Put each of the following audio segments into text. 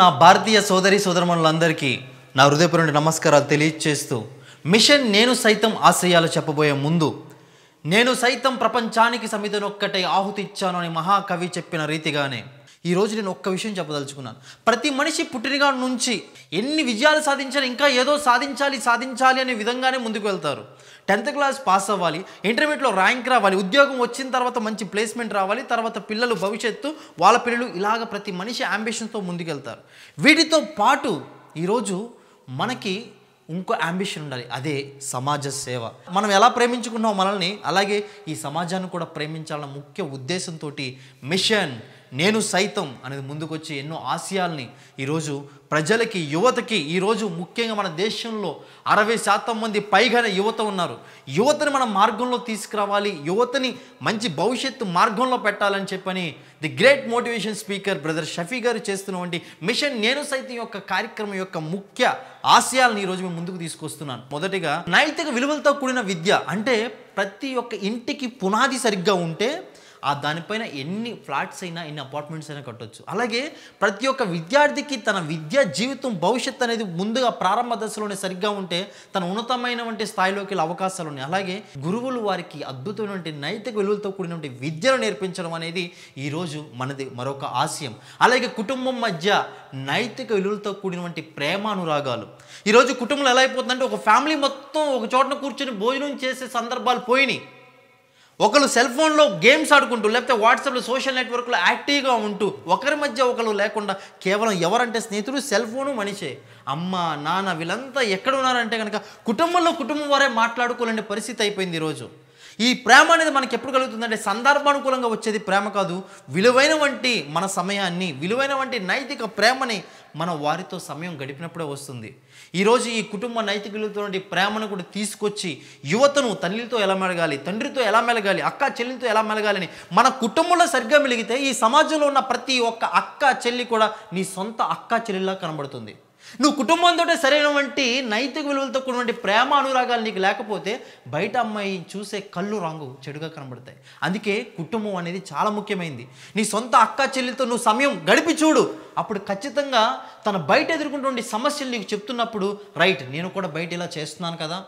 నా భారతీయ సోదరి సోదరమణులందరికీ నా హృదయపూర్ణ నమస్కారాలు తెలియజేస్తూ మిషన్ నేను సైతం ఆశయాలు చెప్పబోయే ముందు నేను సైతం ప్రపంచానికి సమితనొక్కటే ఆహుతిచ్చాను అని మహాకవి చెప్పిన రీతిగానే ఈరోజు నేను ఒక్క విషయం చెప్పదలుచుకున్నాను ప్రతి మనిషి పుట్టినగా నుంచి ఎన్ని విజయాలు సాధించినా ఇంకా ఏదో సాధించాలి సాధించాలి అనే విధంగానే ముందుకు వెళ్తారు టెన్త్ క్లాస్ పాస్ అవ్వాలి ఇంటర్మీడియట్లో ర్యాంక్ రావాలి ఉద్యోగం వచ్చిన తర్వాత మంచి ప్లేస్మెంట్ రావాలి తర్వాత పిల్లలు భవిష్యత్తు వాళ్ళ పిల్లలు ఇలాగ ప్రతి మనిషి అంబిషన్తో ముందుకెళ్తారు వీటితో పాటు ఈరోజు మనకి ఇంకో అంబిషన్ ఉండాలి అదే సమాజ సేవ మనం ఎలా ప్రేమించుకున్నాం మనల్ని అలాగే ఈ సమాజాన్ని కూడా ప్రేమించాలన్న ముఖ్య ఉద్దేశంతో మిషన్ నేను సైతం అనేది ముందుకొచ్చి ఎన్నో ఆశయాల్ని ఈరోజు ప్రజలకి యువతకి ఈరోజు ముఖ్యంగా మన దేశంలో అరవై శాతం మంది పైగానే యువత ఉన్నారు యువతని మన మార్గంలో తీసుకురావాలి యువతని మంచి భవిష్యత్తు మార్గంలో పెట్టాలని చెప్పని the great motivation speaker brother Shafi గారు చేస్తున్నటువంటి మిషన్ నేను సైతం యొక్క కార్యక్రమం యొక్క ముఖ్య ఆశయాలను ఈరోజు మేము ముందుకు తీసుకొస్తున్నాను మొదటిగా నైతిక విలువలతో కూడిన విద్య అంటే ప్రతి ఒక్క ఇంటికి పునాది సరిగ్గా ఉంటే ఆ దానిపైన ఎన్ని ఫ్లాట్స్ అయినా ఎన్ని అపార్ట్మెంట్స్ అయినా కట్టొచ్చు అలాగే ప్రతి ఒక్క విద్యార్థికి తన విద్యా జీవితం భవిష్యత్తు అనేది ముందుగా ప్రారంభ దశలోనే సరిగ్గా ఉంటే తన ఉన్నతమైన వంటి స్థాయిలోకి వెళ్ళే అవకాశాలు ఉన్నాయి అలాగే గురువులు వారికి అద్భుతమైనటువంటి నైతిక విలువలతో కూడినటువంటి విద్యను నేర్పించడం అనేది ఈరోజు మనది మరొక ఆశయం అలాగే కుటుంబం మధ్య నైతిక విలువలతో కూడినటువంటి ప్రేమానురాగాలు ఈరోజు కుటుంబంలో ఎలా అయిపోతుందంటే ఒక ఫ్యామిలీ మొత్తం ఒక చోటన కూర్చొని భోజనం చేసే సందర్భాలు పోయినాయి ఒకరు సెల్ ఫోన్లో గేమ్స్ ఆడుకుంటూ లేకపోతే వాట్సాప్లో సోషల్ నెట్వర్క్లో యాక్టివ్గా ఉంటూ ఒకరి మధ్య ఒకరు లేకుండా కేవలం ఎవరంటే స్నేహితుడు సెల్ ఫోను మనిషే అమ్మ నాన్న వీళ్ళంతా ఎక్కడ ఉన్నారంటే కనుక కుటుంబంలో కుటుంబం వారే మాట్లాడుకోలేని పరిస్థితి అయిపోయింది ఈరోజు ఈ ప్రేమ అనేది మనకి ఎప్పుడు కలుగుతుందంటే సందర్భానుకూలంగా వచ్చేది ప్రేమ కాదు విలువైన వంటి మన సమయాన్ని విలువైన వంటి నైతిక ప్రేమని మన వారితో సమయం గడిపినప్పుడే వస్తుంది ఈరోజు ఈ కుటుంబ నైతికులతో ప్రేమను కూడా తీసుకొచ్చి యువతను తల్లితో ఎలా మెలగాలి తండ్రితో ఎలా మెలగాలి అక్క చెల్లితో ఎలా మెలగాలని మన కుటుంబంలో సరిగ్గా మెలిగితే ఈ సమాజంలో ఉన్న ప్రతి ఒక్క అక్క చెల్లి కూడా నీ సొంత అక్క చెల్లిలా కనబడుతుంది నువ్వు కుటుంబంతో సరైనటువంటి నైతిక విలువలతో కూడినటువంటి ప్రేమ అనురాగాలు నీకు లేకపోతే బయట అమ్మాయి చూసే కళ్ళు రంగు చెడుగా కనబడతాయి అందుకే కుటుంబం అనేది చాలా ముఖ్యమైనది నీ సొంత అక్క చెల్లితో నువ్వు సమయం గడిపి చూడు అప్పుడు ఖచ్చితంగా తన బయట ఎదుర్కొంటున్న సమస్యలు నీకు చెప్తున్నప్పుడు రైట్ నేను కూడా బయట ఇలా చేస్తున్నాను కదా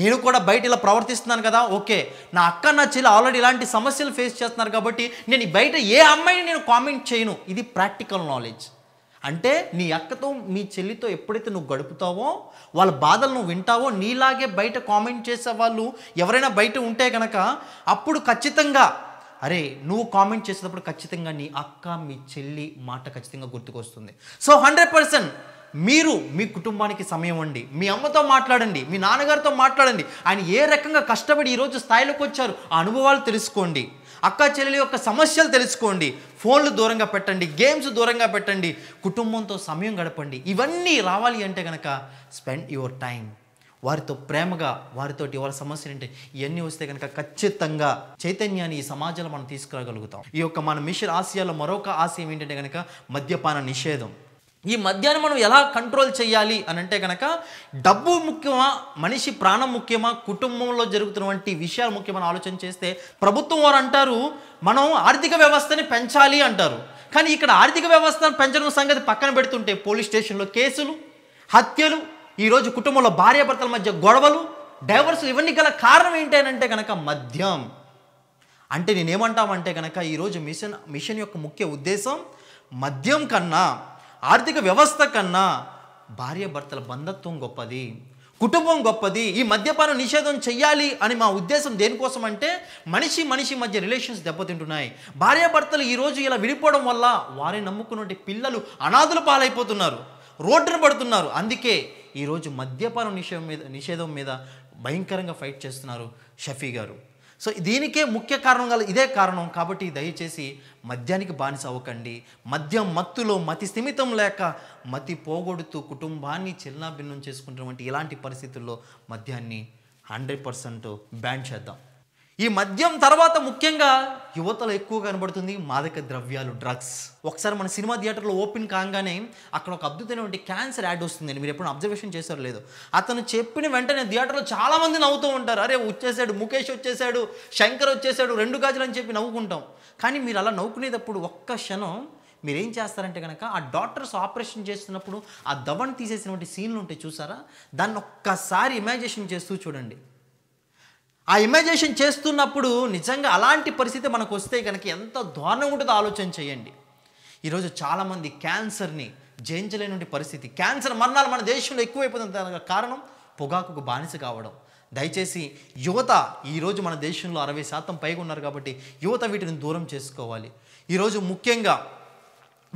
నేను కూడా బయట ఇలా ప్రవర్తిస్తున్నాను కదా ఓకే నా అక్క నా చెల్లి ఆల్రెడీ ఇలాంటి సమస్యలు ఫేస్ చేస్తున్నారు కాబట్టి నేను బయట ఏ అమ్మాయిని నేను కామెంట్ చేయను ఇది ప్రాక్టికల్ నాలెడ్జ్ అంటే నీ అక్కతో మీ చెల్లితో ఎప్పుడైతే నువ్వు గడుపుతావో వాళ్ళ బాధలు నువ్వు వింటావో నీలాగే బయట కామెంట్ చేసే వాళ్ళు ఎవరైనా బయట ఉంటే కనుక అప్పుడు ఖచ్చితంగా అరే నువ్వు కామెంట్ చేసేటప్పుడు ఖచ్చితంగా నీ అక్క మీ చెల్లి మాట ఖచ్చితంగా గుర్తుకొస్తుంది సో హండ్రెడ్ పర్సెంట్ మీరు మీ కుటుంబానికి సమయం అండి మీ అమ్మతో మాట్లాడండి మీ నాన్నగారితో మాట్లాడండి ఆయన ఏ రకంగా కష్టపడి ఈరోజు స్థాయిలోకి వచ్చారు ఆ అనుభవాలు తెలుసుకోండి అక్క చెల్లెల యొక్క సమస్యలు తెలుసుకోండి ఫోన్లు దూరంగా పెట్టండి గేమ్స్ దూరంగా పెట్టండి కుటుంబంతో సమయం గడపండి ఇవన్నీ రావాలి అంటే కనుక స్పెండ్ యువర్ టైం వారితో ప్రేమగా వారితోటి వాళ్ళ సమస్యలు ఏంటి ఇవన్నీ వస్తే కనుక ఖచ్చితంగా చైతన్యాన్ని ఈ సమాజంలో మనం తీసుకురాగలుగుతాం ఈ యొక్క మన మిషన్ ఆశయాల్లో మరొక ఆశయం ఏంటంటే కనుక మద్యపాన నిషేధం ఈ మద్యాన్ని మనం ఎలా కంట్రోల్ చేయాలి అని అంటే కనుక డబ్బు ముఖ్యమా మనిషి ప్రాణం ముఖ్యమా కుటుంబంలో జరుగుతున్నటువంటి విషయాలు ముఖ్యమని ఆలోచన చేస్తే ప్రభుత్వం వారు అంటారు మనం ఆర్థిక వ్యవస్థని పెంచాలి అంటారు కానీ ఇక్కడ ఆర్థిక వ్యవస్థను పెంచడం సంగతి పక్కన పెడుతుంటే పోలీస్ స్టేషన్లో కేసులు హత్యలు ఈరోజు కుటుంబంలో భార్యాభర్తల మధ్య గొడవలు డైవర్సులు ఇవన్నీ గల కారణం ఏంటి అని అంటే కనుక మద్యం అంటే నేనేమంటామంటే కనుక ఈరోజు మిషన్ మిషన్ యొక్క ముఖ్య ఉద్దేశం మద్యం కన్నా ఆర్థిక వ్యవస్థ కన్నా భార్యాభర్తల బంధత్వం గొప్పది కుటుంబం గొప్పది ఈ మద్యపానం నిషేధం చెయ్యాలి అని మా ఉద్దేశం దేనికోసం అంటే మనిషి మనిషి మధ్య రిలేషన్స్ దెబ్బతింటున్నాయి భార్యాభర్తలు ఈరోజు ఇలా విడిపోవడం వల్ల వారిని నమ్ముకున్నటువంటి పిల్లలు అనాథుల పాలైపోతున్నారు రోడ్డున పడుతున్నారు అందుకే ఈరోజు మద్యపానం నిషేధం మీద నిషేధం మీద భయంకరంగా ఫైట్ చేస్తున్నారు షఫీ గారు సో దీనికే ముఖ్య కారణం గల ఇదే కారణం కాబట్టి దయచేసి మద్యానికి బానిస అవ్వకండి మద్యం మత్తులో మతి స్థిమితం లేక మతి పోగొడుతూ కుటుంబాన్ని చిల్లాభిన్నం చేసుకుంటున్నటువంటి ఇలాంటి పరిస్థితుల్లో మద్యాన్ని హండ్రెడ్ పర్సెంట్ బ్యాన్ చేద్దాం ఈ మద్యం తర్వాత ముఖ్యంగా యువతలో ఎక్కువ కనబడుతుంది మాదక ద్రవ్యాలు డ్రగ్స్ ఒకసారి మన సినిమా థియేటర్లో ఓపెన్ కాగానే అక్కడ ఒక అద్భుతమైనటువంటి క్యాన్సర్ యాడ్ వస్తుందండి మీరు ఎప్పుడు అబ్జర్వేషన్ చేశారు లేదు అతను చెప్పిన వెంటనే థియేటర్లో చాలామంది నవ్వుతూ ఉంటారు అరే వచ్చేసాడు ముఖేష్ వచ్చేసాడు శంకర్ వచ్చేసాడు రెండు గాజులు అని చెప్పి నవ్వుకుంటాం కానీ మీరు అలా నవ్వుకునేటప్పుడు ఒక్క క్షణం మీరేం చేస్తారంటే కనుక ఆ డాక్టర్స్ ఆపరేషన్ చేస్తున్నప్పుడు ఆ దవన్ తీసేసినటువంటి సీన్లు ఉంటాయి చూసారా దాన్ని ఒక్కసారి ఇమాజినేషన్ చేస్తూ చూడండి ఆ ఇమాజినేషన్ చేస్తున్నప్పుడు నిజంగా అలాంటి పరిస్థితి మనకు వస్తే కనుక ఎంత దారుణం ఉంటుందో ఆలోచన చేయండి ఈరోజు చాలామంది క్యాన్సర్ని జయించలేని పరిస్థితి క్యాన్సర్ మరణాలు మన దేశంలో ఎక్కువైపోతుంది కారణం పొగాకుకు బానిస కావడం దయచేసి యువత ఈరోజు మన దేశంలో అరవై శాతం పైగా ఉన్నారు కాబట్టి యువత వీటిని దూరం చేసుకోవాలి ఈరోజు ముఖ్యంగా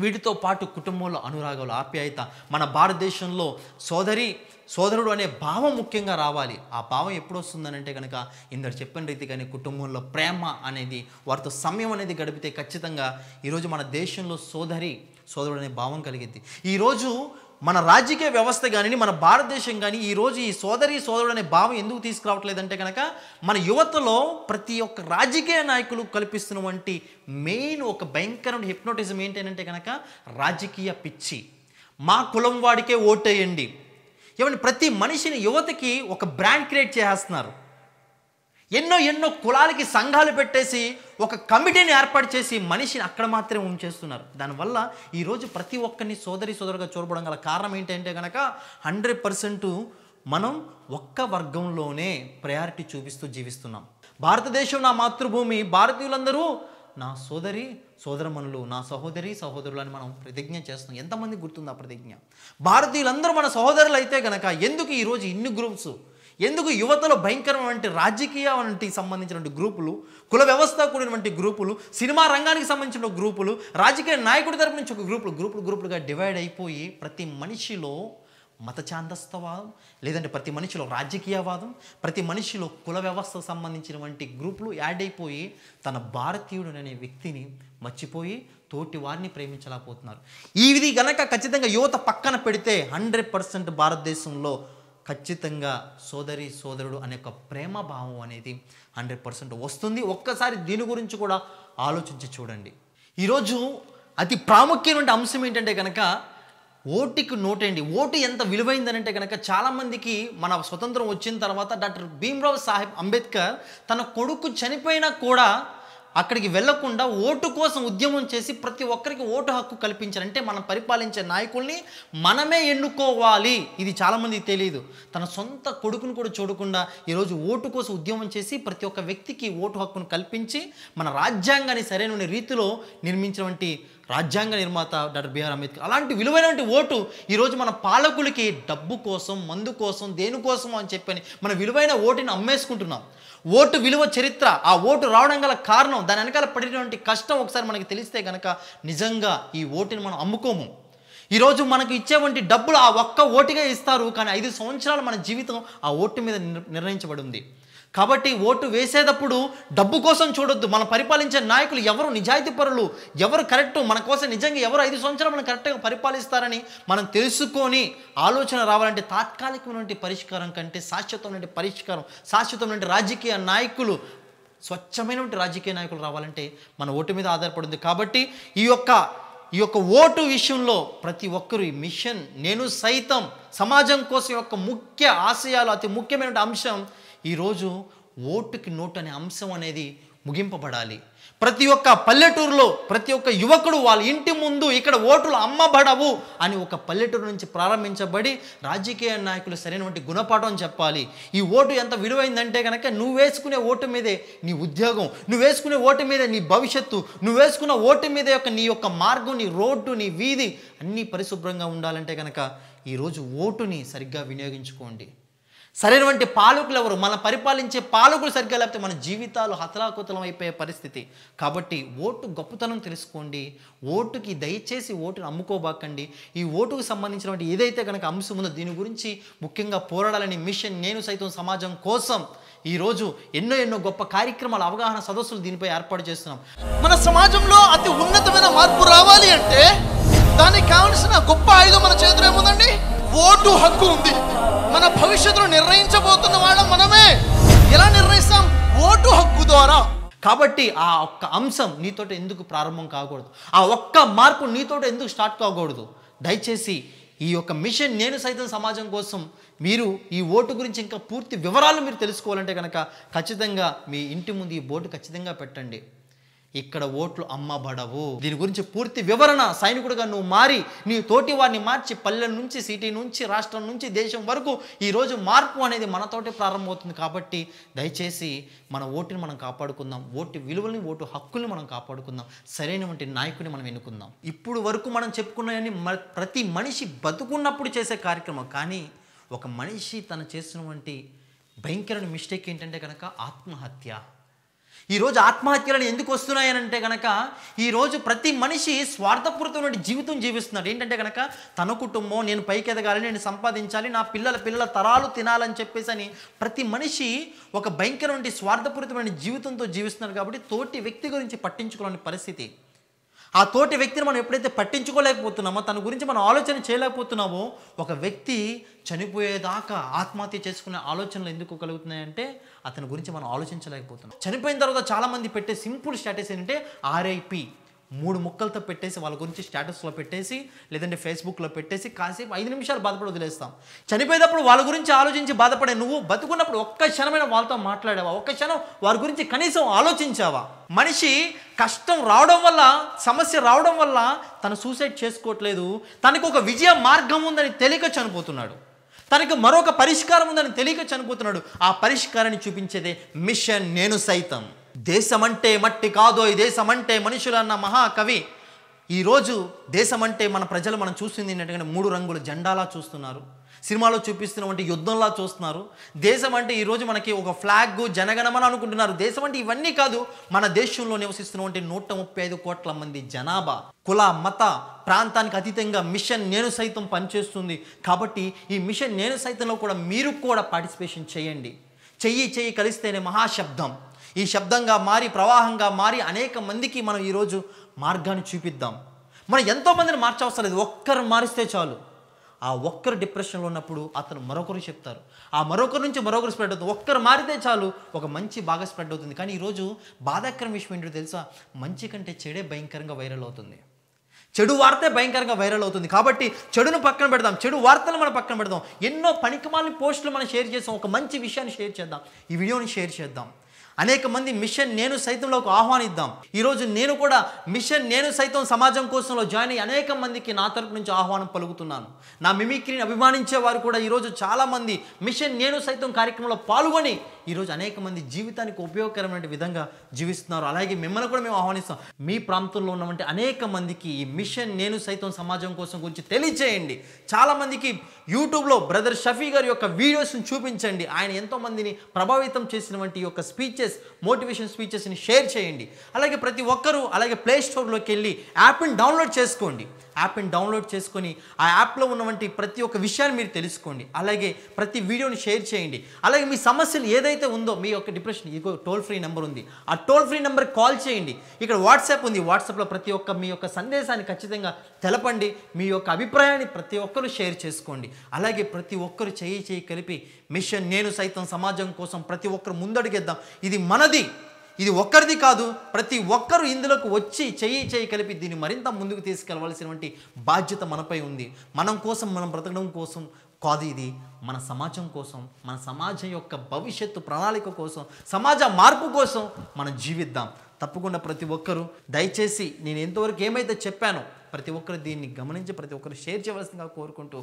వీటితో పాటు కుటుంబంలో అనురాగాలు ఆప్యాయత మన భారతదేశంలో సోదరి సోదరుడు అనే భావం ముఖ్యంగా రావాలి ఆ భావం ఎప్పుడు వస్తుందనంటే కనుక ఇందరు చెప్పిన రీతి కానీ కుటుంబంలో ప్రేమ అనేది వారితో సమయం అనేది గడిపితే ఖచ్చితంగా ఈరోజు మన దేశంలో సోదరి సోదరుడు అనే భావం కలిగింది ఈరోజు మన రాజకీయ వ్యవస్థ కానీ మన భారతదేశం కానీ ఈరోజు ఈ సోదరి సోదరుడు అనే భావం ఎందుకు తీసుకురావట్లేదంటే కనుక మన యువతలో ప్రతి ఒక్క రాజకీయ నాయకులు కల్పిస్తున్నటువంటి మెయిన్ ఒక భయంకరమైన హిప్నోటిజం ఏంటంటే కనుక రాజకీయ పిచ్చి మా కులం వాడికే ఓటేయండి ఏమంటే ప్రతి మనిషిని యువతకి ఒక బ్రాండ్ క్రియేట్ చేస్తున్నారు ఎన్నో ఎన్నో కులాలకి సంఘాలు పెట్టేసి ఒక కమిటీని ఏర్పాటు చేసి మనిషిని అక్కడ మాత్రమే ఉంచేస్తున్నారు దానివల్ల ఈరోజు ప్రతి ఒక్కరిని సోదరి సోదరుగా చూడబడం గల కారణం ఏంటంటే కనుక హండ్రెడ్ పర్సెంట్ మనం ఒక్క వర్గంలోనే ప్రయారిటీ చూపిస్తూ జీవిస్తున్నాం భారతదేశం నా మాతృభూమి భారతీయులందరూ నా సోదరి సోదరమనులు నా సహోదరి సహోదరులు అని మనం ప్రతిజ్ఞ చేస్తున్నాం ఎంతమంది గుర్తుంది ఆ ప్రతిజ్ఞ భారతీయులందరూ మన సహోదరులు అయితే గనక ఎందుకు ఈరోజు ఇన్ని గ్రూప్స్ ఎందుకు యువతలో భయంకరమైనటువంటి రాజకీయ వంటి సంబంధించినటువంటి గ్రూపులు కుల వ్యవస్థ కూడినటువంటి గ్రూపులు సినిమా రంగానికి సంబంధించిన గ్రూపులు రాజకీయ నాయకుడి తరపు నుంచి ఒక గ్రూపులు గ్రూపులు గ్రూపులుగా డివైడ్ అయిపోయి ప్రతి మనిషిలో మత చాందస్తవాదం లేదంటే ప్రతి మనిషిలో రాజకీయవాదం ప్రతి మనిషిలో కుల వ్యవస్థకు సంబంధించినటువంటి గ్రూపులు యాడ్ అయిపోయి తన భారతీయుడు అనే వ్యక్తిని మర్చిపోయి తోటి వారిని ప్రేమించలేకపోతున్నారు ఈ విధి గనక ఖచ్చితంగా యువత పక్కన పెడితే హండ్రెడ్ పర్సెంట్ భారతదేశంలో ఖచ్చితంగా సోదరి సోదరుడు అనే ఒక ప్రేమ భావం అనేది హండ్రెడ్ పర్సెంట్ వస్తుంది ఒక్కసారి దీని గురించి కూడా ఆలోచించి చూడండి ఈరోజు అతి ప్రాముఖ్యమైన అంశం ఏంటంటే కనుక ఓటుకి నోటండి ఓటు ఎంత విలువైందనంటే కనుక చాలామందికి మన స్వతంత్రం వచ్చిన తర్వాత డాక్టర్ భీమ్రావ్ సాహెబ్ అంబేద్కర్ తన కొడుకు చనిపోయినా కూడా అక్కడికి వెళ్లకుండా ఓటు కోసం ఉద్యమం చేసి ప్రతి ఒక్కరికి ఓటు హక్కు కల్పించారంటే మనం పరిపాలించే నాయకుల్ని మనమే ఎన్నుకోవాలి ఇది చాలామందికి తెలియదు తన సొంత కొడుకును కూడా చూడకుండా ఈరోజు ఓటు కోసం ఉద్యమం చేసి ప్రతి ఒక్క వ్యక్తికి ఓటు హక్కును కల్పించి మన రాజ్యాంగాన్ని సరైన రీతిలో నిర్మించినటువంటి రాజ్యాంగ నిర్మాత డాక్టర్ బిఆర్ అంబేద్కర్ అలాంటి విలువైనటువంటి ఓటు ఈరోజు మన పాలకులకి డబ్బు కోసం మందు కోసం దేనికోసం అని చెప్పని మన విలువైన ఓటుని అమ్మేసుకుంటున్నాం ఓటు విలువ చరిత్ర ఆ ఓటు రావడం గల కారణం దాని వెనకాల పడినటువంటి కష్టం ఒకసారి మనకి తెలిస్తే కనుక నిజంగా ఈ ఓటుని మనం అమ్ముకోము ఈరోజు మనకు ఇచ్చేవంటి డబ్బులు ఆ ఒక్క ఓటుగా ఇస్తారు కానీ ఐదు సంవత్సరాలు మన జీవితం ఆ ఓటు మీద నిర్ణయించబడి ఉంది కాబట్టి ఓటు వేసేటప్పుడు డబ్బు కోసం చూడొద్దు మనం పరిపాలించే నాయకులు ఎవరు నిజాయితీ పరులు ఎవరు కరెక్టు మన కోసం నిజంగా ఎవరు ఐదు సంవత్సరాలు మనం కరెక్ట్గా పరిపాలిస్తారని మనం తెలుసుకొని ఆలోచన రావాలంటే తాత్కాలికమైనటువంటి పరిష్కారం కంటే శాశ్వతమైనటువంటి పరిష్కారం శాశ్వతమైనటువంటి రాజకీయ నాయకులు స్వచ్ఛమైనటువంటి రాజకీయ నాయకులు రావాలంటే మన ఓటు మీద ఆధారపడింది కాబట్టి ఈ యొక్క ఈ యొక్క ఓటు విషయంలో ప్రతి ఒక్కరు ఈ మిషన్ నేను సైతం సమాజం కోసం యొక్క ముఖ్య ఆశయాలు అతి ముఖ్యమైన అంశం ఈరోజు ఓటుకి నోటు అనే అంశం అనేది ముగింపబడాలి ప్రతి ఒక్క పల్లెటూరులో ప్రతి ఒక్క యువకుడు వాళ్ళ ఇంటి ముందు ఇక్కడ ఓటులు అమ్మబడవు అని ఒక పల్లెటూరు నుంచి ప్రారంభించబడి రాజకీయ నాయకులు సరైనటువంటి గుణపాఠం చెప్పాలి ఈ ఓటు ఎంత విలువైందంటే కనుక నువ్వు వేసుకునే ఓటు మీదే నీ ఉద్యోగం నువ్వు వేసుకునే ఓటు మీదే నీ భవిష్యత్తు నువ్వు వేసుకున్న ఓటు మీద యొక్క నీ యొక్క మార్గం నీ రోడ్డు నీ వీధి అన్నీ పరిశుభ్రంగా ఉండాలంటే కనుక ఈరోజు ఓటుని సరిగ్గా వినియోగించుకోండి సరైనటువంటి పాలకులు ఎవరు మనం పరిపాలించే పాలకులు సరిగ్గా లేకపోతే మన జీవితాలు హతలాకుతలం అయిపోయే పరిస్థితి కాబట్టి ఓటు గొప్పతనం తెలుసుకోండి ఓటుకి దయచేసి ఓటును అమ్ముకోబాకండి ఈ ఓటుకు సంబంధించినటువంటి ఏదైతే కనుక అంశం ఉందో దీని గురించి ముఖ్యంగా పోరాడాలని మిషన్ నేను సైతం సమాజం కోసం ఈరోజు ఎన్నో ఎన్నో గొప్ప కార్యక్రమాలు అవగాహన సదస్సులు దీనిపై ఏర్పాటు చేస్తున్నాం మన సమాజంలో అతి ఉన్నతమైన మార్పు రావాలి అంటే దానికి కావలసిన గొప్ప ఆయుధం మన చేతిలో ఏముందండి ఓటు హక్కు ఉంది మన భవిష్యత్తును నిర్ణయించబోతున్న వాళ్ళం మనమే ఎలా నిర్ణయిస్తాం ఓటు హక్కు ద్వారా కాబట్టి ఆ ఒక్క అంశం నీతోటి ఎందుకు ప్రారంభం కాకూడదు ఆ ఒక్క మార్పు నీతోటి ఎందుకు స్టార్ట్ కాకూడదు దయచేసి ఈ యొక్క మిషన్ నేను సైతం సమాజం కోసం మీరు ఈ ఓటు గురించి ఇంకా పూర్తి వివరాలు మీరు తెలుసుకోవాలంటే కనుక ఖచ్చితంగా మీ ఇంటి ముందు ఈ బోర్డు ఖచ్చితంగా పెట్టండి ఇక్కడ ఓట్లు అమ్మబడవు దీని గురించి పూర్తి వివరణ సైనికుడిగా నువ్వు మారి నీ తోటి వారిని మార్చి పల్లెల నుంచి సిటీ నుంచి రాష్ట్రం నుంచి దేశం వరకు ఈరోజు మార్పు అనేది మనతోటి ప్రారంభమవుతుంది కాబట్టి దయచేసి మన ఓటుని మనం కాపాడుకుందాం ఓటు విలువల్ని ఓటు హక్కుల్ని మనం కాపాడుకుందాం సరైనటువంటి నాయకుని మనం ఎన్నుకుందాం ఇప్పుడు వరకు మనం చెప్పుకున్నాయని ప్రతి మనిషి బతుకున్నప్పుడు చేసే కార్యక్రమం కానీ ఒక మనిషి తను చేసినటువంటి భయంకరమైన మిస్టేక్ ఏంటంటే కనుక ఆత్మహత్య ఈరోజు ఆత్మహత్యలను ఎందుకు వస్తున్నాయనంటే కనుక ఈరోజు ప్రతి మనిషి స్వార్థపూరితమైన జీవితం జీవిస్తున్నాడు ఏంటంటే కనుక తన కుటుంబం నేను పైకి ఎదగాలి నేను సంపాదించాలి నా పిల్లల పిల్లల తరాలు తినాలని చెప్పేసి అని ప్రతి మనిషి ఒక భయంకరమైన స్వార్థపూరితమైన జీవితంతో జీవిస్తున్నాడు కాబట్టి తోటి వ్యక్తి గురించి పట్టించుకోలేని పరిస్థితి ఆ తోటి వ్యక్తిని మనం ఎప్పుడైతే పట్టించుకోలేకపోతున్నామో తన గురించి మనం ఆలోచన చేయలేకపోతున్నామో ఒక వ్యక్తి చనిపోయేదాకా ఆత్మహత్య చేసుకునే ఆలోచనలు ఎందుకు కలుగుతున్నాయంటే అతని గురించి మనం ఆలోచించలేకపోతున్నాం చనిపోయిన తర్వాత చాలామంది పెట్టే సింపుల్ స్టాటస్ ఏంటంటే ఆర్ఐపి మూడు ముక్కలతో పెట్టేసి వాళ్ళ గురించి స్టేటస్లో పెట్టేసి లేదంటే ఫేస్బుక్లో పెట్టేసి కాసేపు ఐదు నిమిషాలు బాధపడి వదిలేస్తాం చనిపోయేటప్పుడు వాళ్ళ గురించి ఆలోచించి బాధపడే నువ్వు బతుకున్నప్పుడు ఒక్క క్షణమైన వాళ్ళతో మాట్లాడావా ఒక్క క్షణం వారి గురించి కనీసం ఆలోచించావా మనిషి కష్టం రావడం వల్ల సమస్య రావడం వల్ల తను సూసైడ్ చేసుకోవట్లేదు తనకు ఒక విజయ మార్గం ఉందని తెలియక చనిపోతున్నాడు తనకు మరొక పరిష్కారం ఉందని తెలియక చనిపోతున్నాడు ఆ పరిష్కారాన్ని చూపించేదే మిషన్ నేను సైతం దేశమంటే మట్టి కాదో ఈ దేశమంటే మనుషులన్న మహాకవి ఈరోజు దేశం అంటే మన ప్రజలు మనం చూస్తుంది ఏంటంటే మూడు రంగుల జెండాలా చూస్తున్నారు సినిమాలో చూపిస్తున్నటువంటి యుద్ధంలా చూస్తున్నారు దేశం అంటే ఈరోజు మనకి ఒక ఫ్లాగ్ జనగణమన అనుకుంటున్నారు దేశం అంటే ఇవన్నీ కాదు మన దేశంలో నివసిస్తున్నటువంటి నూట ముప్పై ఐదు కోట్ల మంది జనాభా కుల మత ప్రాంతానికి అతీతంగా మిషన్ నేను సైతం పనిచేస్తుంది కాబట్టి ఈ మిషన్ నేను సైతంలో కూడా మీరు కూడా పార్టిసిపేషన్ చేయండి చెయ్యి చెయ్యి కలిస్తేనే మహాశబ్దం ఈ శబ్దంగా మారి ప్రవాహంగా మారి అనేక మందికి మనం ఈరోజు మార్గాన్ని చూపిద్దాం మనం ఎంతోమందిని మార్చవసరం లేదు ఒక్కరు మారిస్తే చాలు ఆ ఒక్కరు డిప్రెషన్లో ఉన్నప్పుడు అతను మరొకరు చెప్తారు ఆ మరొకరి నుంచి మరొకరు స్ప్రెడ్ అవుతుంది ఒక్కరు మారితే చాలు ఒక మంచి బాగా స్ప్రెడ్ అవుతుంది కానీ ఈరోజు బాధాకరం విషయం ఏంటో తెలుసా మంచి కంటే చెడే భయంకరంగా వైరల్ అవుతుంది చెడు వార్తే భయంకరంగా వైరల్ అవుతుంది కాబట్టి చెడును పక్కన పెడదాం చెడు వార్తలు మనం పక్కన పెడదాం ఎన్నో పనికిమాలని పోస్టులు మనం షేర్ చేస్తాం ఒక మంచి విషయాన్ని షేర్ చేద్దాం ఈ వీడియోని షేర్ చేద్దాం అనేక మంది మిషన్ నేను సైతంలోకి ఆహ్వానిద్దాం ఈరోజు నేను కూడా మిషన్ నేను సైతం సమాజం కోసంలో జాయిన్ అయ్యి అనేక మందికి నా తరపు నుంచి ఆహ్వానం పలుకుతున్నాను నా మిమిక్రీని అభిమానించే వారు కూడా ఈరోజు చాలామంది మిషన్ నేను సైతం కార్యక్రమంలో పాల్గొని ఈరోజు అనేక మంది జీవితానికి ఉపయోగకరమైన విధంగా జీవిస్తున్నారు అలాగే మిమ్మల్ని కూడా మేము ఆహ్వానిస్తాం మీ ప్రాంతంలో ఉన్నటువంటి అనేక మందికి ఈ మిషన్ నేను సైతం సమాజం కోసం గురించి తెలియజేయండి చాలామందికి యూట్యూబ్లో బ్రదర్ షఫీ గారి యొక్క వీడియోస్ని చూపించండి ఆయన ఎంతోమందిని ప్రభావితం చేసినటువంటి యొక్క స్పీచెస్ మోటివేషన్ స్పీచెస్ని షేర్ చేయండి అలాగే ప్రతి ఒక్కరూ అలాగే ప్లే స్టోర్లోకి వెళ్ళి యాప్ని డౌన్లోడ్ చేసుకోండి యాప్ని డౌన్లోడ్ చేసుకొని ఆ యాప్లో ఉన్నటువంటి ప్రతి ఒక్క విషయాన్ని మీరు తెలుసుకోండి అలాగే ప్రతి వీడియోని షేర్ చేయండి అలాగే మీ సమస్యలు ఏదైతే ఏదైతే ఉందో మీ యొక్క డిప్రెషన్ ఇదిగో టోల్ ఫ్రీ నెంబర్ ఉంది ఆ టోల్ ఫ్రీ నెంబర్ కాల్ చేయండి ఇక్కడ వాట్సాప్ ఉంది వాట్సాప్లో ప్రతి ఒక్క మీ యొక్క సందేశాన్ని ఖచ్చితంగా తెలపండి మీ యొక్క అభిప్రాయాన్ని ప్రతి ఒక్కరు షేర్ చేసుకోండి అలాగే ప్రతి ఒక్కరు చేయి చేయి కలిపి మిషన్ నేను సైతం సమాజం కోసం ప్రతి ఒక్కరు ముందడుగేద్దాం ఇది మనది ఇది ఒక్కరిది కాదు ప్రతి ఒక్కరు ఇందులోకి వచ్చి చేయి చేయి కలిపి దీన్ని మరింత ముందుకు తీసుకెళ్లవలసినటువంటి బాధ్యత మనపై ఉంది మనం కోసం మనం బ్రతకడం కోసం కాదు ఇది మన సమాజం కోసం మన సమాజం యొక్క భవిష్యత్తు ప్రణాళిక కోసం సమాజ మార్పు కోసం మనం జీవిద్దాం తప్పకుండా ప్రతి ఒక్కరూ దయచేసి నేను ఎంతవరకు ఏమైతే చెప్పానో ప్రతి ఒక్కరు దీన్ని గమనించి ప్రతి ఒక్కరు షేర్ చేయవలసిందిగా కోరుకుంటూ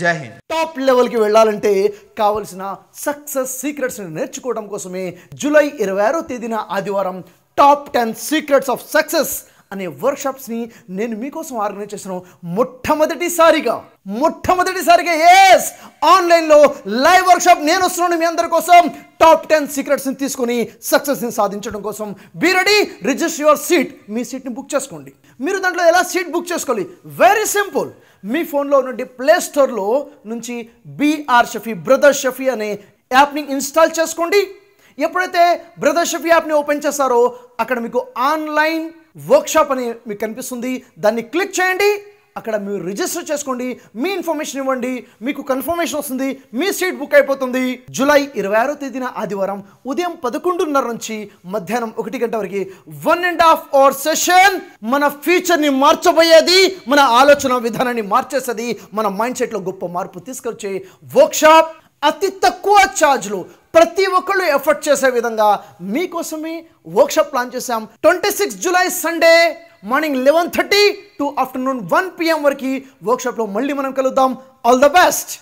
జై హింద్ టాప్ లెవెల్కి వెళ్ళాలంటే కావలసిన సక్సెస్ సీక్రెట్స్ని నేర్చుకోవడం కోసమే జూలై ఇరవై ఆరో తేదీన ఆదివారం top ten secrets of success అనే వర్క్షాప్స్ని నేను మీకోసం ఆర్గనైజ్ చేస్తున్నాను మొట్టమొదటిసారిగా మొట్టమొదటిసారిగా ఎస్ ఆన్లైన్లో లైవ్ వర్క్షాప్ నేను వస్తున్నాను మీ అందరి కోసం టాప్ టెన్ సీక్రెట్స్ని తీసుకొని సక్సెస్ని సాధించడం కోసం be ready register your seat మీ సీట్ని బుక్ చేసుకోండి మీరు దాంట్లో ఎలా సీట్ బుక్ చేసుకోవాలి వెరీ సింపుల్ మీ ఫోన్లో ఉన్న ప్లే స్టోర్లో నుంచి బీఆర్ షఫీ బ్రదర్ షఫీ అనే యాప్ని ఇన్స్టాల్ చేసుకోండి ఎప్పుడైతే బ్రదర్ షఫీ యాప్ని ఓపెన్ చేస్తారో అక్కడ మీకు ఆన్లైన్ వర్క్షాప్ అని మీకు కనిపిస్తుంది దాన్ని క్లిక్ చేయండి అక్కడ మీరు రిజిస్టర్ చేసుకోండి మీ ఇన్ఫర్మేషన్ ఇవ్వండి మీకు కన్ఫర్మేషన్ వస్తుంది మీ సీట్ బుక్ అయిపోతుంది జూలై ఇరవై ఆరో తేదీన ఆదివారం ఉదయం పదకొండున్నర నుంచి మధ్యాహ్నం ఒకటి గంట వరకు one and half hour session మన ని మార్చబోయేది మన ఆలోచన విధానాన్ని మార్చేసేది మన మైండ్ సెట్లో గొప్ప మార్పు తీసుకొచ్చే వర్క్షాప్ అతి తక్కువ ఛార్జ్లు ప్రతి ఒక్కళ్ళు ఎఫర్ట్ చేసే విధంగా మీకోసమే వర్క్షాప్ ప్లాన్ చేశాం twenty six July Sunday morning eleven thirty to afternoon one PM వరకు వర్క్షాప్లో మళ్ళీ మనం కలుద్దాం ఆల్ ద బెస్ట్